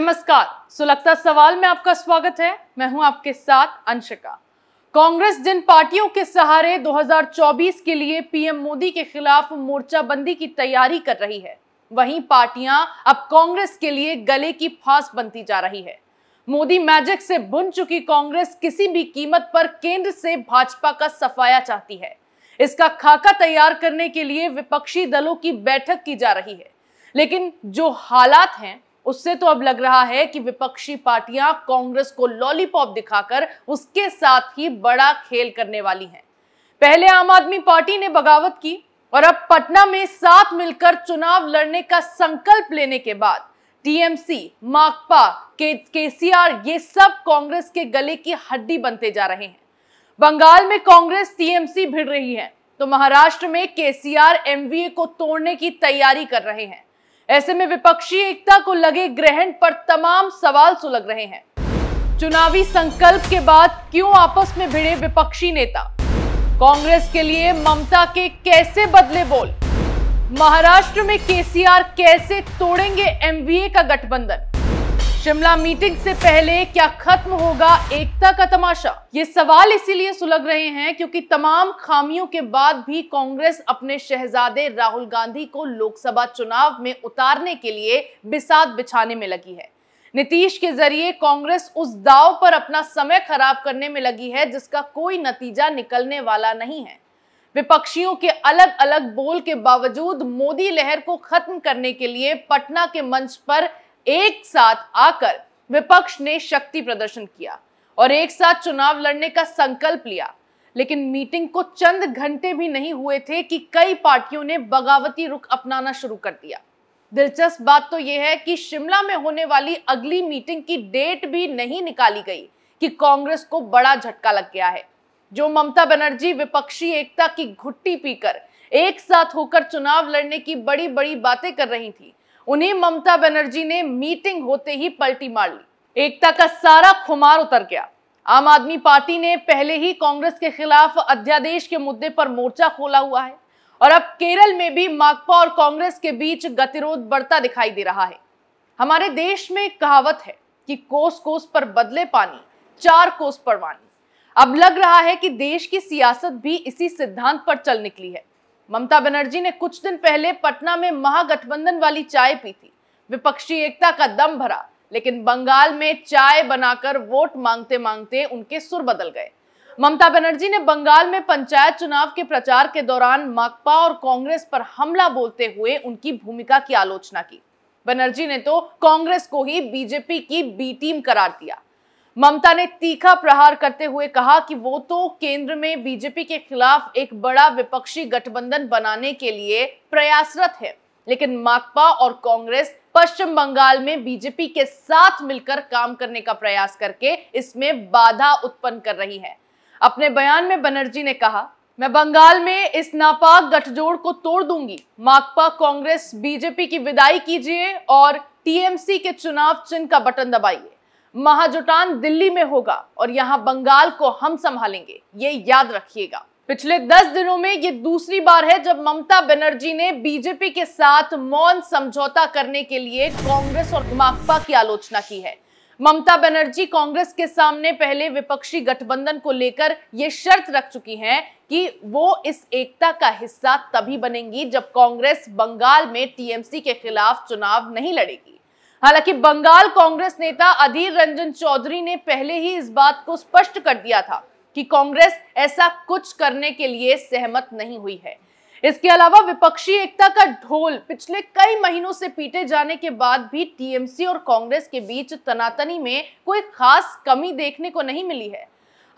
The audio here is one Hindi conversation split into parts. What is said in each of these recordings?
नमस्कार सुलगता सवाल में आपका स्वागत है मैं हूं आपके साथ अंशिका कांग्रेस जिन पार्टियों के सहारे 2024 के लिए पीएम मोदी के खिलाफ मोर्चाबंदी की तैयारी कर रही है वहीं पार्टियां अब कांग्रेस के लिए गले की फांस बनती जा रही है मोदी मैजिक से बुन चुकी कांग्रेस किसी भी कीमत पर केंद्र से भाजपा का सफाया चाहती है इसका खाका तैयार करने के लिए विपक्षी दलों की बैठक की जा रही है लेकिन जो हालात हैं उससे तो अब लग रहा है कि विपक्षी पार्टियां कांग्रेस को लॉलीपॉप दिखाकर उसके साथ ही बड़ा खेल करने वाली हैं पहले आम आदमी पार्टी ने बगावत की और अब पटना में साथ मिलकर चुनाव लड़ने का संकल्प लेने के बाद टीएमसी माकपा के केसीआर ये सब कांग्रेस के गले की हड्डी बनते जा रहे हैं बंगाल में कांग्रेस टीएमसी भिड़ रही है तो महाराष्ट्र में केसीआर एमवीए को तोड़ने की तैयारी कर रहे हैं ऐसे में विपक्षी एकता को लगे ग्रहण पर तमाम सवाल सुलग रहे हैं चुनावी संकल्प के बाद क्यों आपस में भिड़े विपक्षी नेता कांग्रेस के लिए ममता के कैसे बदले बोल महाराष्ट्र में केसीआर कैसे तोड़ेंगे एमवीए का गठबंधन शिमला मीटिंग से पहले क्या खत्म होगा एकता का तमाशा ये सवाल इसीलिए सुलग रहे हैं क्योंकि तमाम खामियों के बाद भी कांग्रेस अपने शहजादे राहुल गांधी को लोकसभा चुनाव में उतारने के लिए बिसात बिछाने में लगी है नीतीश के जरिए कांग्रेस उस दाव पर अपना समय खराब करने में लगी है जिसका कोई नतीजा निकलने वाला नहीं है विपक्षियों के अलग अलग बोल के बावजूद मोदी लहर को खत्म करने के लिए पटना के मंच पर एक साथ आकर विपक्ष ने शक्ति प्रदर्शन किया और एक साथ चुनाव लड़ने का संकल्प लिया लेकिन मीटिंग को चंद घंटे भी नहीं हुए थे कि कई पार्टियों ने बगावती रुख अपनाना शुरू कर दिया दिलचस्प बात तो यह है कि शिमला में होने वाली अगली मीटिंग की डेट भी नहीं निकाली गई कि कांग्रेस को बड़ा झटका लग गया है जो ममता बनर्जी विपक्षी एकता की घुट्टी पीकर एक साथ होकर चुनाव लड़ने की बड़ी बड़ी बातें कर रही थी उन्हें ममता बनर्जी ने मीटिंग होते ही पलटी मार ली एकता का सारा खुमार उतर गया आम आदमी पार्टी ने पहले ही कांग्रेस के खिलाफ अध्यादेश के मुद्दे पर मोर्चा खोला हुआ है और अब केरल में भी माकपा और कांग्रेस के बीच गतिरोध बढ़ता दिखाई दे रहा है हमारे देश में कहावत है कि कोस कोस पर बदले पानी चार कोस पर वानी अब लग रहा है कि देश की सियासत भी इसी सिद्धांत पर चल निकली है ममता बनर्जी ने कुछ दिन पहले पटना में महागठबंधन वाली चाय पी थी विपक्षी एकता का दम भरा लेकिन बंगाल में चाय बनाकर वोट मांगते मांगते उनके सुर बदल गए ममता बनर्जी ने बंगाल में पंचायत चुनाव के प्रचार के दौरान माकपा और कांग्रेस पर हमला बोलते हुए उनकी भूमिका की आलोचना की बनर्जी ने तो कांग्रेस को ही बीजेपी की बी टीम करार दिया ममता ने तीखा प्रहार करते हुए कहा कि वो तो केंद्र में बीजेपी के खिलाफ एक बड़ा विपक्षी गठबंधन बनाने के लिए प्रयासरत है लेकिन माकपा और कांग्रेस पश्चिम बंगाल में बीजेपी के साथ मिलकर काम करने का प्रयास करके इसमें बाधा उत्पन्न कर रही है अपने बयान में बनर्जी ने कहा मैं बंगाल में इस नापाक गठजोड़ को तोड़ दूंगी माकपा कांग्रेस बीजेपी की विदाई कीजिए और टीएमसी के चुनाव चिन्ह का बटन दबाइए महाजुटान दिल्ली में होगा और यहां बंगाल को हम संभालेंगे ये याद रखिएगा पिछले दस दिनों में ये दूसरी बार है जब ममता बनर्जी ने बीजेपी के साथ मौन समझौता करने के लिए कांग्रेस और माकपा की आलोचना की है ममता बनर्जी कांग्रेस के सामने पहले विपक्षी गठबंधन को लेकर यह शर्त रख चुकी हैं कि वो इस एकता का हिस्सा तभी बनेंगी जब कांग्रेस बंगाल में टीएमसी के खिलाफ चुनाव नहीं लड़ेगी हालांकि बंगाल कांग्रेस नेता अधीर रंजन चौधरी ने पहले ही इस बात को स्पष्ट कर दिया था कि कांग्रेस ऐसा कुछ करने के लिए सहमत नहीं हुई है इसके अलावा विपक्षी एकता का ढोल पिछले कई महीनों से पीटे जाने के बाद भी टीएमसी और कांग्रेस के बीच तनातनी में कोई खास कमी देखने को नहीं मिली है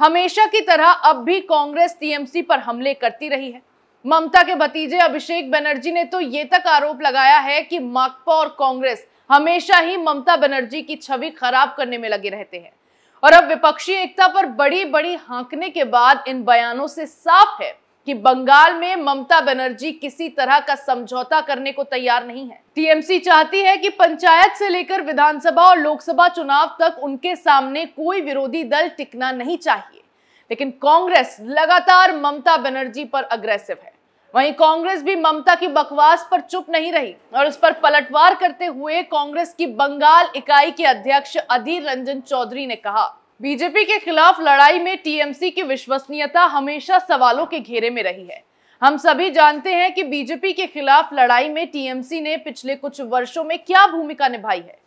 हमेशा की तरह अब भी कांग्रेस टीएमसी पर हमले करती रही है ममता के भतीजे अभिषेक बनर्जी ने तो ये तक आरोप लगाया है कि माकपा और कांग्रेस हमेशा ही ममता बनर्जी की छवि खराब करने में लगे रहते हैं और अब विपक्षी एकता पर बड़ी बड़ी हांकने के बाद इन बयानों से साफ है कि बंगाल में ममता बनर्जी किसी तरह का समझौता करने को तैयार नहीं है टीएमसी चाहती है कि पंचायत से लेकर विधानसभा और लोकसभा चुनाव तक उनके सामने कोई विरोधी दल टिकना नहीं चाहिए लेकिन कांग्रेस लगातार ममता बनर्जी पर अग्रेसिव है वहीं कांग्रेस भी ममता की बकवास पर चुप नहीं रही और उस पर पलटवार करते हुए कांग्रेस की बंगाल इकाई के अध्यक्ष अधीर रंजन चौधरी ने कहा बीजेपी के खिलाफ लड़ाई में टीएमसी की विश्वसनीयता हमेशा सवालों के घेरे में रही है हम सभी जानते हैं कि बीजेपी के खिलाफ लड़ाई में टीएमसी ने पिछले कुछ वर्षों में क्या भूमिका निभाई है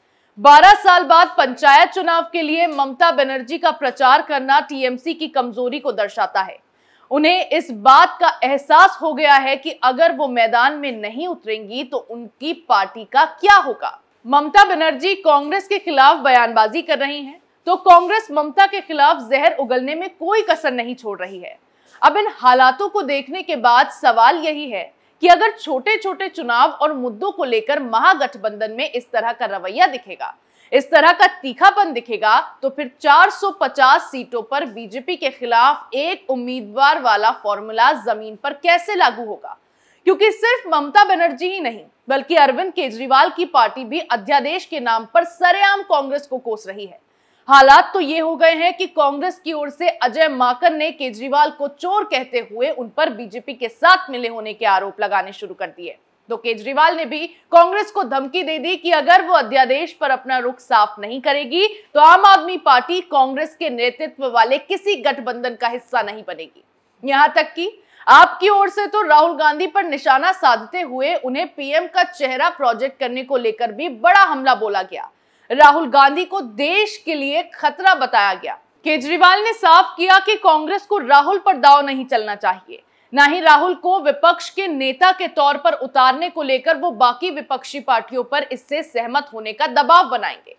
12 साल बाद पंचायत चुनाव के लिए ममता बनर्जी का प्रचार करना टीएमसी की कमजोरी को दर्शाता है उन्हें इस बात का एहसास हो गया है कि अगर वो मैदान में नहीं उतरेंगी तो उनकी पार्टी का क्या होगा ममता बनर्जी कांग्रेस के खिलाफ बयानबाजी कर रही हैं तो कांग्रेस ममता के खिलाफ जहर उगलने में कोई कसर नहीं छोड़ रही है अब इन हालातों को देखने के बाद सवाल यही है कि अगर छोटे छोटे चुनाव और मुद्दों को लेकर महागठबंधन में इस तरह का रवैया दिखेगा इस तरह का तीखापन दिखेगा तो फिर 450 सीटों पर बीजेपी के खिलाफ एक उम्मीदवार वाला फॉर्मूला जमीन पर कैसे लागू होगा क्योंकि सिर्फ ममता बनर्जी ही नहीं बल्कि अरविंद केजरीवाल की पार्टी भी अध्यादेश के नाम पर सरेआम कांग्रेस को कोस रही है हालात तो ये हो गए हैं कि कांग्रेस की ओर से अजय माकन ने केजरीवाल को चोर कहते हुए उन पर बीजेपी के साथ मिले होने के आरोप लगाने शुरू कर दिए तो केजरीवाल ने भी कांग्रेस को धमकी दे दी कि अगर वो अध्यादेश पर अपना रुख साफ नहीं करेगी तो आम आदमी पार्टी कांग्रेस के नेतृत्व वाले किसी गठबंधन का हिस्सा नहीं बनेगी यहां तक कि आपकी ओर से तो राहुल गांधी पर निशाना साधते हुए उन्हें पीएम का चेहरा प्रोजेक्ट करने को लेकर भी बड़ा हमला बोला गया राहुल गांधी को देश के लिए खतरा बताया गया केजरीवाल ने साफ किया कि कांग्रेस को राहुल पर दाव नहीं चलना चाहिए ना ही राहुल को विपक्ष के नेता के तौर पर उतारने को लेकर वो बाकी विपक्षी पार्टियों पर इससे सहमत होने का दबाव बनाएंगे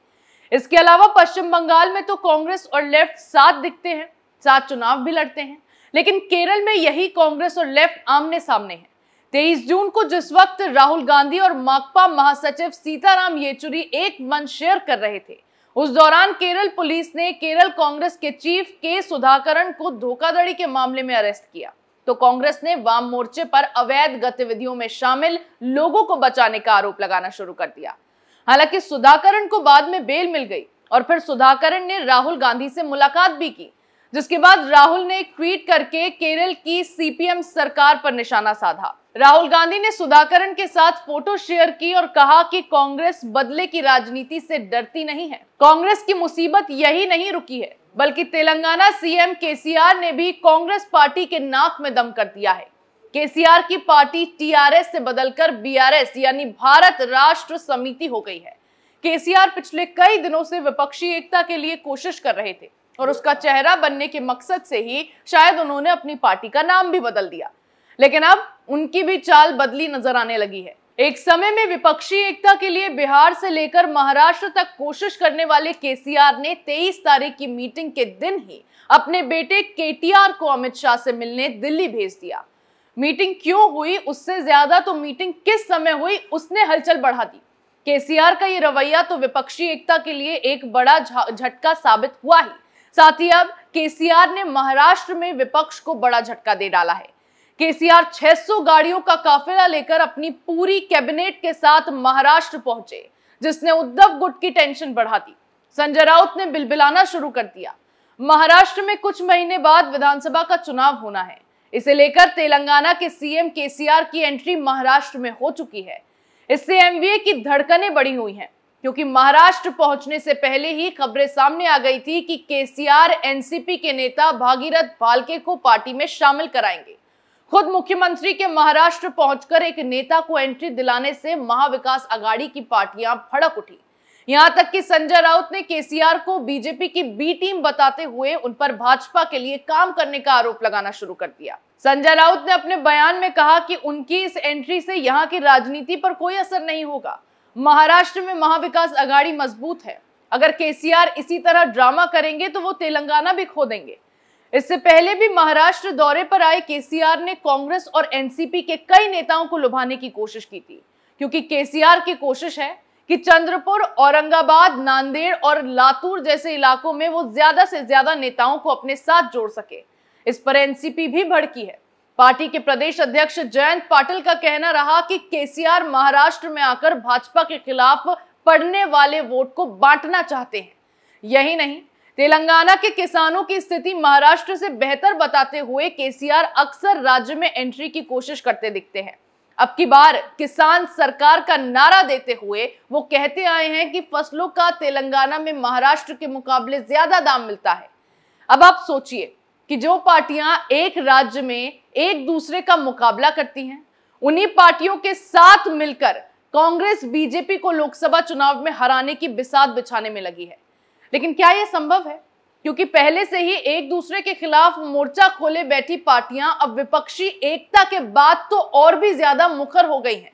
इसके अलावा पश्चिम बंगाल में तो कांग्रेस और लेफ्ट साथ दिखते हैं साथ चुनाव भी लड़ते हैं लेकिन केरल में यही कांग्रेस और लेफ्ट आमने सामने है तेईस जून को जिस वक्त राहुल गांधी और माकपा महासचिव सीताराम येचुरी एक मंच शेयर कर रहे थे उस दौरान केरल पुलिस ने केरल कांग्रेस के चीफ के सुधाकरण को धोखाधड़ी के मामले में अरेस्ट किया तो कांग्रेस ने वाम मोर्चे पर अवैध गतिविधियों में शामिल लोगों को बचाने का आरोप लगाना शुरू कर दिया हालांकि सुधाकरण को बाद में बेल मिल गई और फिर सुधाकरण ने राहुल गांधी से मुलाकात भी की जिसके बाद राहुल ने ट्वीट करके केरल की सीपीएम सरकार पर निशाना साधा राहुल गांधी ने सुधाकरण के साथ फोटो शेयर की और कहा कि कांग्रेस बदले की राजनीति से डरती नहीं है कांग्रेस की मुसीबत यही नहीं रुकी है बल्कि तेलंगाना सीएम केसीआर ने भी कांग्रेस पार्टी के नाक में दम कर दिया है केसीआर की पार्टी टीआरएस से बदलकर बीआरएस यानी भारत राष्ट्र समिति हो गई है केसीआर पिछले कई दिनों से विपक्षी एकता के लिए कोशिश कर रहे थे और उसका चेहरा बनने के मकसद से ही शायद उन्होंने अपनी पार्टी का नाम भी बदल दिया लेकिन अब उनकी भी चाल बदली नजर आने लगी है एक समय में विपक्षी एकता के लिए बिहार से लेकर महाराष्ट्र तक कोशिश करने वाले केसीआर ने 23 तारीख की मीटिंग के दिन ही अपने बेटे केटीआर को अमित शाह से मिलने दिल्ली भेज दिया मीटिंग क्यों हुई उससे ज्यादा तो मीटिंग किस समय हुई उसने हलचल बढ़ा दी केसीआर का ये रवैया तो विपक्षी एकता के लिए एक बड़ा झटका साबित हुआ ही साथ ही अब केसीआर ने महाराष्ट्र में विपक्ष को बड़ा झटका दे डाला है केसीआर 600 गाड़ियों का काफिला लेकर अपनी पूरी कैबिनेट के साथ महाराष्ट्र पहुंचे जिसने उद्धव गुट की टेंशन बढ़ा दी संजय राउत ने बिलबिलाना शुरू कर दिया महाराष्ट्र में कुछ महीने बाद विधानसभा का चुनाव होना है इसे लेकर तेलंगाना के सीएम केसीआर की एंट्री महाराष्ट्र में हो चुकी है इससे एमवीए की धड़कने बढ़ी हुई हैं क्योंकि महाराष्ट्र पहुंचने से पहले ही खबरें सामने आ गई थी कि केसीआर एनसीपी के नेता भागीरथ भालके को पार्टी में शामिल कराएंगे खुद मुख्यमंत्री के महाराष्ट्र पहुंचकर एक नेता को एंट्री दिलाने से महाविकास अगाड़ी की पार्टियां भड़क उठी यहां तक कि संजय राउत ने केसीआर को बीजेपी की बी टीम बताते हुए उन पर भाजपा के लिए काम करने का आरोप लगाना शुरू कर दिया संजय राउत ने अपने बयान में कहा कि उनकी इस एंट्री से यहां की राजनीति पर कोई असर नहीं होगा महाराष्ट्र में महाविकास अगाड़ी मजबूत है अगर केसीआर इसी तरह ड्रामा करेंगे तो वो तेलंगाना भी खो देंगे इससे पहले भी महाराष्ट्र दौरे पर आए केसीआर ने कांग्रेस और एनसीपी के कई नेताओं को लुभाने की कोशिश की थी क्योंकि केसीआर की कोशिश है कि चंद्रपुर औरंगाबाद नांदेड़ और लातूर जैसे इलाकों में वो ज्यादा से ज्यादा नेताओं को अपने साथ जोड़ सके इस पर एनसीपी भी भड़की है पार्टी के प्रदेश अध्यक्ष जयंत पाटिल का कहना रहा कि केसीआर महाराष्ट्र में आकर भाजपा के खिलाफ पड़ने वाले वोट को बांटना चाहते हैं यही नहीं तेलंगाना के किसानों की स्थिति महाराष्ट्र से बेहतर बताते हुए केसीआर अक्सर राज्य में एंट्री की कोशिश करते दिखते हैं अब की बार किसान सरकार का नारा देते हुए वो कहते आए हैं कि फसलों का तेलंगाना में महाराष्ट्र के मुकाबले ज्यादा दाम मिलता है अब आप सोचिए कि जो पार्टियां एक राज्य में एक दूसरे का मुकाबला करती हैं उन्हीं पार्टियों के साथ मिलकर कांग्रेस बीजेपी को लोकसभा चुनाव में हराने की बिसात बिछाने में लगी है लेकिन क्या यह संभव है क्योंकि पहले से ही एक दूसरे के खिलाफ मोर्चा खोले बैठी पार्टियां अब विपक्षी एकता के बाद तो और भी ज्यादा मुखर हो गई हैं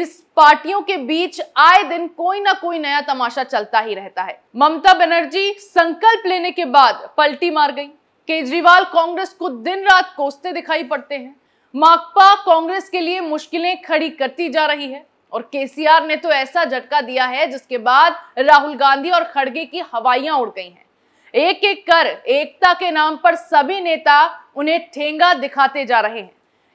इस पार्टियों के बीच आए दिन कोई ना कोई नया तमाशा चलता ही रहता है ममता बनर्जी संकल्प लेने के बाद पलटी मार गई केजरीवाल कांग्रेस को दिन रात कोसते दिखाई पड़ते हैं माकपा कांग्रेस के लिए मुश्किलें खड़ी करती जा रही है और केसीआर ने तो ऐसा झटका दिया है जिसके बाद राहुल गांधी और खड़गे की हवाइयां उड़ गई हैं एक एक कर एकता के नाम पर सभी नेता उन्हें ठेंगा दिखाते जा रहे हैं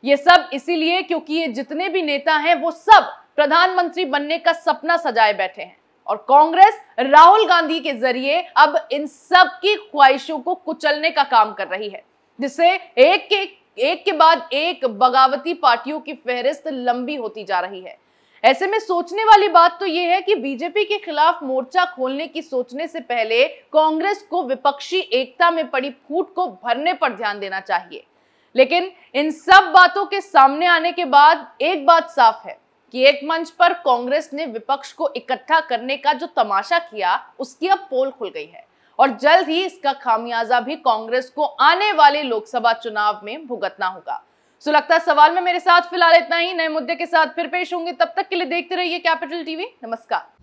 ये सब इसीलिए क्योंकि ये जितने भी नेता हैं वो सब प्रधानमंत्री बनने का सपना सजाए बैठे हैं और कांग्रेस राहुल गांधी के जरिए अब इन सब की ख्वाहिशों को कुचलने का काम कर रही है जिससे एक के एक के बाद एक बगावती पार्टियों की फहरिस्त लंबी होती जा रही है ऐसे में सोचने वाली बात तो यह है कि बीजेपी के खिलाफ मोर्चा खोलने की सोचने से पहले कांग्रेस को विपक्षी एकता में पड़ी फूट को भरने पर ध्यान देना चाहिए लेकिन इन सब बातों के सामने आने के बाद एक बात साफ है कि एक मंच पर कांग्रेस ने विपक्ष को इकट्ठा करने का जो तमाशा किया उसकी अब पोल खुल गई है और जल्द ही इसका खामियाजा भी कांग्रेस को आने वाले लोकसभा चुनाव में भुगतना होगा सो लगता है सवाल में मेरे साथ फिलहाल इतना ही नए मुद्दे के साथ फिर पेश होंगे तब तक के लिए देखते रहिए कैपिटल टीवी नमस्कार